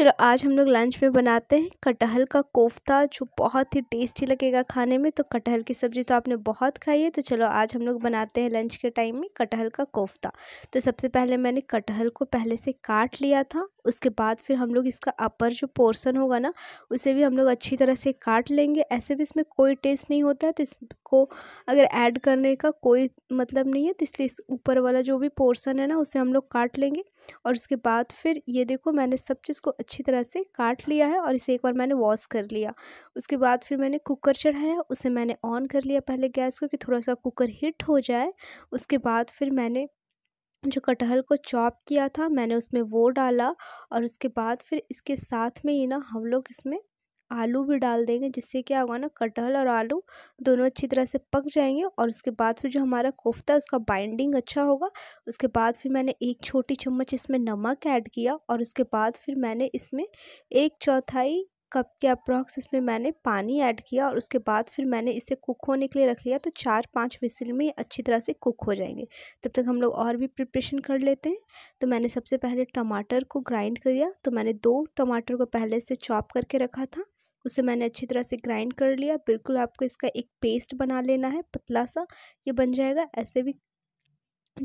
चलो आज हम लोग लंच में बनाते हैं कटहल का कोफ्ता जो बहुत ही टेस्टी लगेगा खाने में तो कटहल की सब्ज़ी तो आपने बहुत खाई है तो चलो आज हम लोग बनाते हैं लंच के टाइम में कटहल का कोफ्ता तो सबसे पहले मैंने कटहल को पहले से काट लिया था उसके बाद फिर हम लोग इसका अपर जो पोर्सन होगा ना उसे भी हम लोग अच्छी तरह से काट लेंगे ऐसे भी इसमें कोई टेस्ट नहीं होता है तो इसको अगर ऐड करने का कोई मतलब नहीं है तो इसलिए इस ऊपर वाला जो भी पोर्सन है ना उसे हम लोग काट लेंगे और उसके बाद फिर ये देखो मैंने सब चीज़ को अच्छी तरह से काट लिया है और इसे एक बार मैंने वॉश कर लिया उसके बाद फिर मैंने कुकर चढ़ाया उसे मैंने ऑन कर लिया पहले गैस को कि थोड़ा सा कुकर हीट हो जाए उसके बाद फिर मैंने जो कटहल को चॉप किया था मैंने उसमें वो डाला और उसके बाद फिर इसके साथ में ही ना हम लोग इसमें आलू भी डाल देंगे जिससे क्या होगा ना कटहल और आलू दोनों अच्छी तरह से पक जाएंगे और उसके बाद फिर जो हमारा कोफ्ता है उसका बाइंडिंग अच्छा होगा उसके बाद फिर मैंने एक छोटी चम्मच इसमें नमक ऐड किया और उसके बाद फिर मैंने इसमें एक चौथाई कप के अप्रॉक्स इसमें मैंने पानी ऐड किया और उसके बाद फिर मैंने इसे कुक होने के लिए रख लिया तो चार पाँच विसिल में अच्छी तरह से कुक हो जाएंगे तब तक हम लोग और भी प्रिपरेशन कर लेते हैं तो मैंने सबसे पहले टमाटर को ग्राइंड कर लिया तो मैंने दो टमाटर को पहले से चॉप करके रखा था उसे मैंने अच्छी तरह से ग्राइंड कर लिया बिल्कुल आपको इसका एक पेस्ट बना लेना है पतला सा ये बन जाएगा ऐसे भी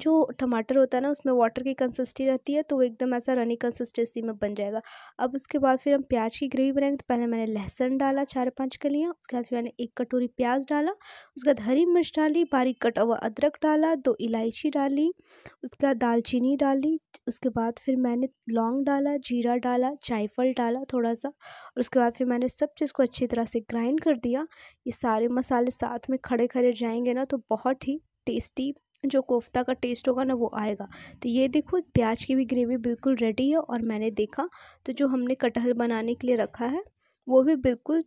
जो टमाटर होता है ना उसमें वाटर की कंसिस्टी रहती है तो वो एकदम ऐसा रनी कंसिस्टेंसी में बन जाएगा अब उसके बाद फिर हम प्याज की ग्रेवी बनाएंगे तो पहले मैंने लहसुन डाला चार पाँच कलियाँ उसके बाद फिर मैंने एक कटोरी प्याज डाला उसके बाद हरी मिर्च डाली बारीक कटा हुआ अदरक डाला दो इलायची डाली उसके बाद दालचीनी डाली उसके बाद फिर मैंने लौंग डाला जीरा डाला जायफल डाला थोड़ा सा और उसके बाद फिर मैंने सब चीज़ को अच्छी तरह से ग्राइंड कर दिया ये सारे मसाले साथ में खड़े खड़े जाएंगे ना तो बहुत ही टेस्टी जो कोफ्ता का टेस्ट होगा ना वो आएगा तो ये देखो प्याज की भी ग्रेवी बिल्कुल रेडी है और मैंने देखा तो जो हमने कटहल बनाने के लिए रखा है वो भी बिल्कुल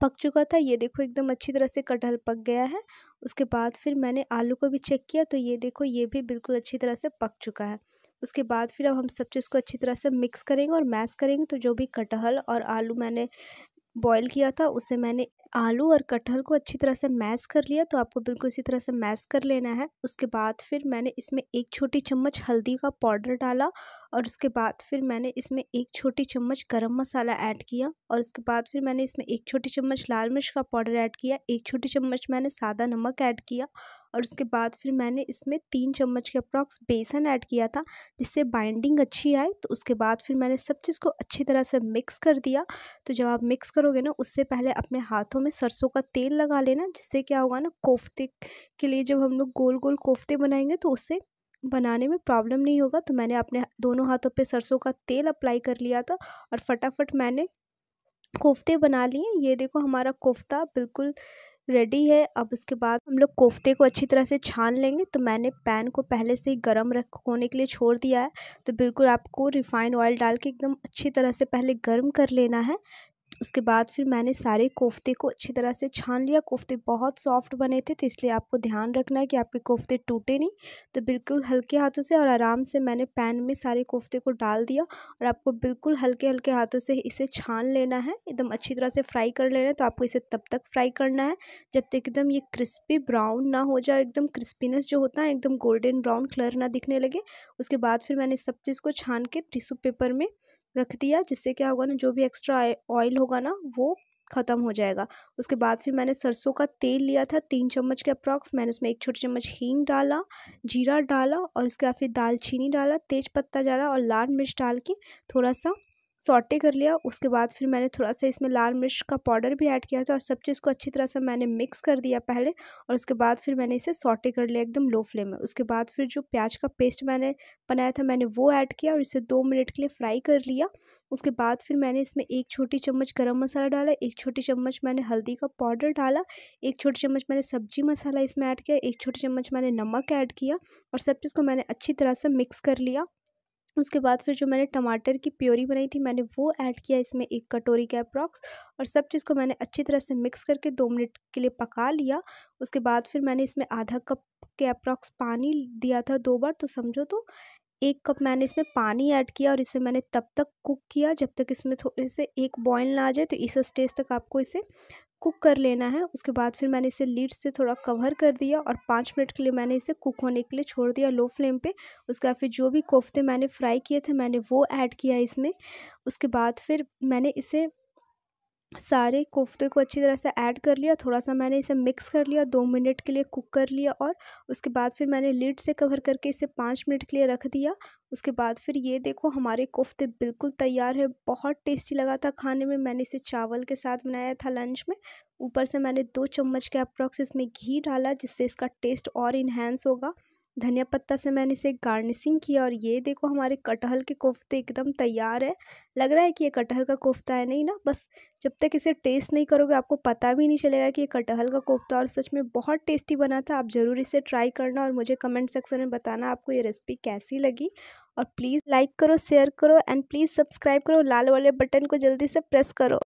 पक चुका था ये देखो एकदम अच्छी तरह से कटहल पक गया है उसके बाद फिर मैंने आलू को भी चेक किया तो ये देखो ये भी बिल्कुल अच्छी तरह से पक चुका है उसके बाद फिर अब हम सब चीज़ को अच्छी तरह से मिक्स करेंगे और मैश करेंगे तो जो भी कटहल और आलू मैंने बॉईल किया था उसे मैंने आलू और कटहल को अच्छी तरह से मैश कर लिया तो आपको बिल्कुल इसी तरह से मैश कर लेना है उसके बाद फिर मैंने इसमें एक छोटी चम्मच हल्दी का पाउडर डाला और उसके बाद फिर मैंने इसमें एक छोटी चम्मच गरम मसाला ऐड किया और उसके बाद फिर मैंने इसमें एक छोटी चम्मच लाल मिर्च का पाउडर ऐड किया एक छोटी चम्मच मैंने सादा नमक ऐड किया और उसके बाद फिर मैंने इसमें तीन चम्मच के अप्रॉक्स बेसन ऐड किया था जिससे बाइंडिंग अच्छी आई तो उसके बाद फिर मैंने सब चीज़ को अच्छी तरह से मिक्स कर दिया तो जब आप मिक्स करोगे ना उससे पहले अपने हाथों में सरसों का तेल लगा लेना जिससे क्या होगा ना कोफ्ते के लिए जब हम लोग गोल गोल कोफ्ते बनाएंगे तो उससे बनाने में प्रॉब्लम नहीं होगा तो मैंने अपने दोनों हाथों पे सरसों का तेल अप्लाई कर लिया था और फटाफट मैंने कोफ्ते बना लिए ये देखो हमारा कोफ्ता बिल्कुल रेडी है अब उसके बाद हम लोग कोफ्ते को अच्छी तरह से छान लेंगे तो मैंने पैन को पहले से ही गर्म रख होने के लिए छोड़ दिया है तो बिल्कुल आपको रिफाइंड ऑयल डाल के एकदम अच्छी तरह से पहले गर्म कर लेना है उसके बाद फिर मैंने सारे कोफ़्ते को अच्छी तरह से छान लिया कोफ़्ते बहुत सॉफ्ट बने थे तो इसलिए आपको ध्यान रखना है कि आपके कोफ़्ते टूटे नहीं तो बिल्कुल हल्के हाथों से और आराम से मैंने पैन में सारे कोफ़्ते को डाल दिया और आपको बिल्कुल हल्के हल्के हाथों से इसे छान लेना है एकदम अच्छी तरह से फ्राई कर लेना है तो आपको इसे तब तक फ्राई करना है जब तक एकदम ये क्रिस्पी ब्राउन ना हो जाए एकदम क्रिस्पीनेस जो होता है एकदम गोल्डन ब्राउन कलर ना दिखने लगे उसके बाद फिर मैंने सब चीज़ को छान के टिश्यू पेपर में रख दिया जिससे क्या होगा ना जो भी एक्स्ट्रा ऑयल होगा ना वो ख़त्म हो जाएगा उसके बाद फिर मैंने सरसों का तेल लिया था तीन चम्मच के अप्रॉक्स मैंने उसमें एक छोटी चम्मच हींग डाला जीरा डाला और उसके बाद फिर दालचीनी डाला तेज पत्ता डाला और लाल मिर्च डाल के थोड़ा सा सॉटे कर लिया उसके बाद फिर मैंने थोड़ा सा इसमें लाल मिर्च का पाउडर भी ऐड किया था और सब चीज़ को अच्छी तरह से मैंने मिक्स कर दिया पहले और उसके बाद फिर मैंने इसे सॉटे कर लिया एकदम लो फ्लेम में उसके बाद फिर जो प्याज का पेस्ट मैंने बनाया था मैंने वो ऐड किया और इसे दो मिनट के लिए फ्राई कर लिया उसके बाद फिर मैंने इसमें एक छोटी चम्मच गर्म मसाला डाला एक छोटी चम्मच मैंने हल्दी का पाउडर डाला एक छोटी चम्मच मैंने सब्जी मसाला इसमें ऐड किया एक छोटी चम्मच मैंने नमक ऐड किया और सब चीज़ को मैंने अच्छी तरह से मिक्स कर लिया उसके बाद फिर जो मैंने टमाटर की प्योरी बनाई थी मैंने वो ऐड किया इसमें एक कटोरी के अप्रॉक्स और सब चीज़ को मैंने अच्छी तरह से मिक्स करके दो मिनट के लिए पका लिया उसके बाद फिर मैंने इसमें आधा कप के अप्रॉक्स पानी दिया था दो बार तो समझो तो एक कप मैंने इसमें पानी ऐड किया और इसे मैंने तब तक कुक किया जब तक इसमें थोड़े से एक बॉयल ना आ जाए तो इस स्टेज तक आपको इसे कुक कर लेना है उसके बाद फिर मैंने इसे लीड से थोड़ा कवर कर दिया और पाँच मिनट के लिए मैंने इसे कुक होने के लिए छोड़ दिया लो फ्लेम पे उसके बाद फिर जो भी कोफ्ते मैंने फ्राई किए थे मैंने वो ऐड किया इसमें उसके बाद फिर मैंने इसे सारे कोफ्ते को अच्छी तरह से ऐड कर लिया थोड़ा सा मैंने इसे मिक्स कर लिया दो मिनट के लिए कुक कर लिया और उसके बाद फिर मैंने लीड से कवर करके इसे पाँच मिनट के लिए रख दिया उसके बाद फिर ये देखो हमारे कोफ्ते बिल्कुल तैयार है बहुत टेस्टी लगा था खाने में मैंने इसे चावल के साथ बनाया था लंच में ऊपर से मैंने दो चम्मच के अप्रॉक्स इसमें घी डाला जिससे इसका टेस्ट और इन्हेंस होगा धनिया पत्ता से मैंने इसे गार्निशिंग किया और ये देखो हमारे कटहल के कोफ्ते एकदम तैयार है लग रहा है कि ये कटहल का कोफ्ता है नहीं ना बस जब तक इसे टेस्ट नहीं करोगे आपको पता भी नहीं चलेगा कि ये कटहल का कोफ्ता और सच में बहुत टेस्टी बना था आप ज़रूर इसे ट्राई करना और मुझे कमेंट सेक्शन में बताना आपको ये रेसिपी कैसी लगी और प्लीज़ लाइक करो शेयर करो एंड प्लीज़ सब्सक्राइब करो लाल वाले बटन को जल्दी से प्रेस करो